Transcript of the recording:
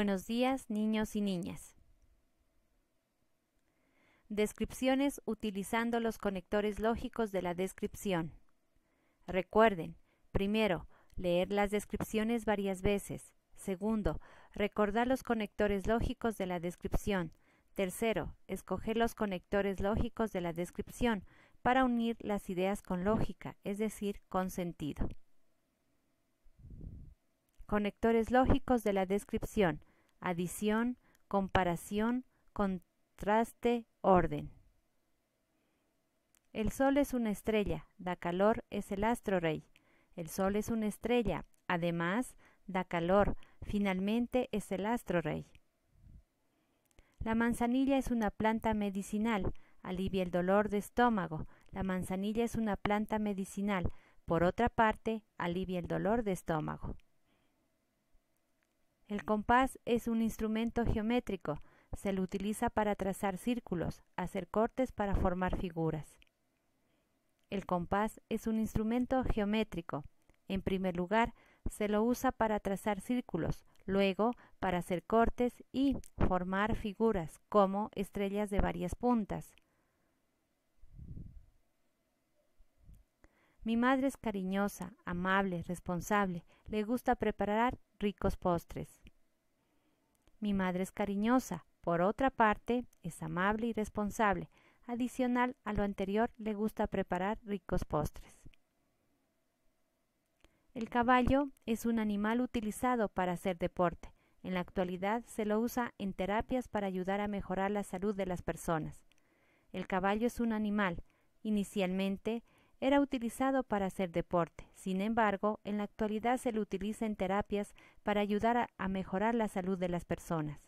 Buenos días, niños y niñas. Descripciones utilizando los conectores lógicos de la descripción. Recuerden, primero, leer las descripciones varias veces. Segundo, recordar los conectores lógicos de la descripción. Tercero, escoger los conectores lógicos de la descripción para unir las ideas con lógica, es decir, con sentido. Conectores lógicos de la descripción adición, comparación, contraste, orden. El sol es una estrella, da calor, es el astro rey. El sol es una estrella, además, da calor, finalmente es el astro rey. La manzanilla es una planta medicinal, alivia el dolor de estómago. La manzanilla es una planta medicinal, por otra parte, alivia el dolor de estómago. El compás es un instrumento geométrico, se lo utiliza para trazar círculos, hacer cortes para formar figuras. El compás es un instrumento geométrico. En primer lugar, se lo usa para trazar círculos, luego para hacer cortes y formar figuras como estrellas de varias puntas. Mi madre es cariñosa, amable, responsable, le gusta preparar ricos postres. Mi madre es cariñosa, por otra parte, es amable y responsable. Adicional a lo anterior, le gusta preparar ricos postres. El caballo es un animal utilizado para hacer deporte. En la actualidad se lo usa en terapias para ayudar a mejorar la salud de las personas. El caballo es un animal, inicialmente era utilizado para hacer deporte. Sin embargo, en la actualidad se lo utiliza en terapias para ayudar a, mejorar la salud de las personas.